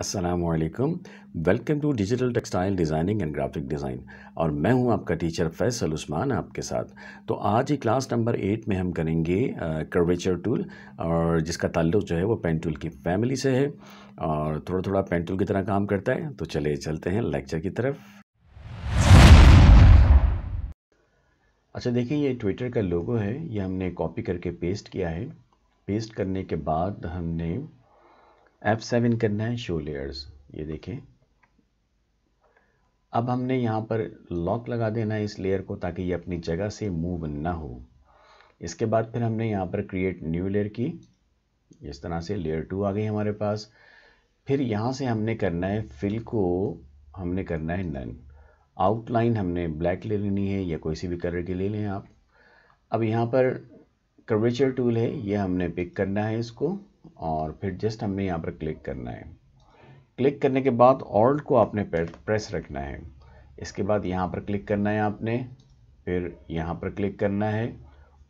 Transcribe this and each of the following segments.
असलकम welcome to digital textile designing and graphic design और मैं हूं आपका टीचर फैसल उस्मान आपके साथ तो आज ही क्लास नंबर एट में हम करेंगे कर्वेचर टूल और जिसका ताल्लुक जो है वो पेन टूल की फैमिली से है और थोड़ा थोड़ा पेन टूल की तरह काम करता है तो चले चलते हैं लेक्चर की तरफ अच्छा देखिए ये ट्विटर का लोगो है ये हमने कॉपी करके पेस्ट किया है पेस्ट करने के बाद हमने एफ सेवन करना है शो लेयर्स ये देखें अब हमने यहाँ पर लॉक लगा देना है इस लेयर को ताकि ये अपनी जगह से मूव ना हो इसके बाद फिर हमने यहाँ पर क्रिएट न्यू लेयर की इस तरह से लेयर टू आ गई हमारे पास फिर यहाँ से हमने करना है फिल को हमने करना है नन आउटलाइन हमने ब्लैक ले लेनी है या कोई सी भी कलर की ले लें आप अब यहाँ पर कर्वेचर टूल है ये हमने पिक करना है इसको और फिर जस्ट हमने यहाँ पर क्लिक करना है क्लिक करने के बाद ऑल्ट को आपने प्रेस रखना है इसके बाद यहाँ पर क्लिक करना है आपने फिर यहाँ पर क्लिक करना है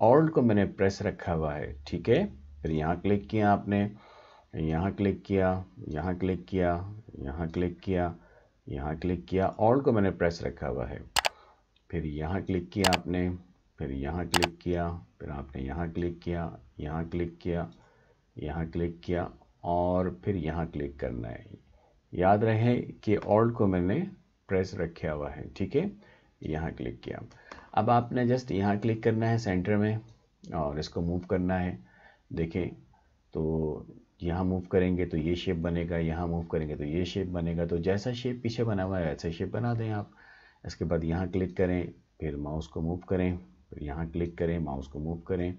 ऑल्ट को मैंने प्रेस रखा हुआ है ठीक है फिर यहाँ क्लिक किया आपने यहाँ क्लिक किया यहाँ क्लिक किया यहाँ क्लिक किया यहाँ क्लिक किया ऑल्ट को मैंने प्रेस रखा हुआ है फिर यहाँ क्लिक किया आपने फिर यहाँ क्लिक किया फिर आपने यहाँ क्लिक किया यहाँ क्लिक किया यहाँ क्लिक किया और फिर यहाँ क्लिक करना है याद रहे कि ऑल्ट को मैंने प्रेस रखा हुआ है ठीक है यहाँ क्लिक किया अब आपने जस्ट यहाँ क्लिक करना है सेंटर में और इसको मूव करना है देखें तो यहाँ मूव करेंगे तो ये शेप बनेगा यहाँ मूव करेंगे तो ये शेप बनेगा तो जैसा शेप पीछे बना हुआ है वैसा शेप बना दें आप इसके बाद यहाँ क्लिक करें फिर माउस को मूव करें फिर यहाँ क्लिक करें माउस को मूव करें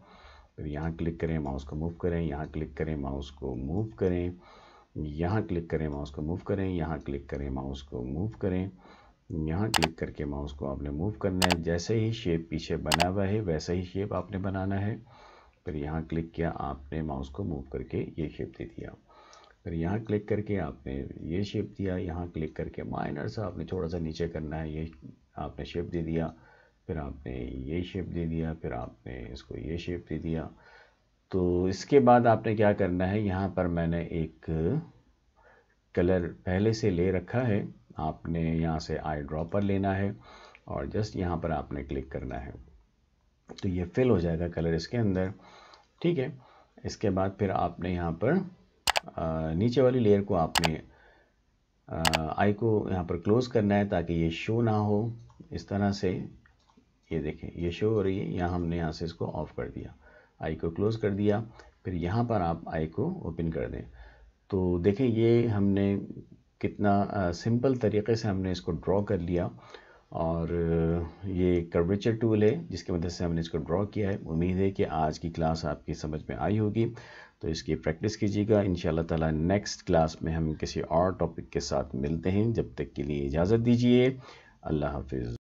फिर यहाँ क्लिक करें माउस को मूव करें यहाँ क्लिक करें माउस को मूव करें यहाँ क्लिक करें माउस को मूव करें यहाँ क्लिक करें माउस को मूव करें यहाँ क्लिक करके माउस को आपने मूव करना है जैसे ही शेप पीछे बना हुआ है वैसा ही शेप आपने बनाना है फिर यहाँ क्लिक किया आपने माउस को मूव करके ये शेप दे दिया फिर यहाँ क्लिक करके आपने ये शेप दिया यहाँ क्लिक करके माइनर सा आपने थोड़ा सा नीचे करना है ये आपने शेप दे दिया फिर आपने ये शेप दे दिया फिर आपने इसको ये शेप दे दिया तो इसके बाद आपने क्या करना है यहाँ पर मैंने एक कलर पहले से ले रखा है आपने यहाँ से आई ड्रॉपर लेना है और जस्ट यहाँ पर आपने क्लिक करना है तो ये फिल हो जाएगा कलर इसके अंदर ठीक है इसके बाद फिर आपने यहाँ पर आ, नीचे वाली लेयर को आपने आई को यहाँ पर क्लोज़ करना है ताकि ये शो ना हो इस तरह से ये देखें ये शो हो रही है यहाँ हमने यहाँ से इसको ऑफ़ कर दिया आई को क्लोज़ कर दिया फिर यहाँ पर आप आई को ओपन कर दें तो देखें ये हमने कितना सिंपल तरीके से हमने इसको ड्रॉ कर लिया और ये कर्वेचर टूल है जिसकी मदद से हमने इसको ड्रॉ किया है उम्मीद है कि आज की क्लास आपकी समझ में आई होगी तो इसकी प्रैक्टिस कीजिएगा इन ताला नेक्स्ट क्लास में हम किसी और टॉपिक के साथ मिलते हैं जब तक के लिए इजाज़त दीजिए अल्लाह हाफिज़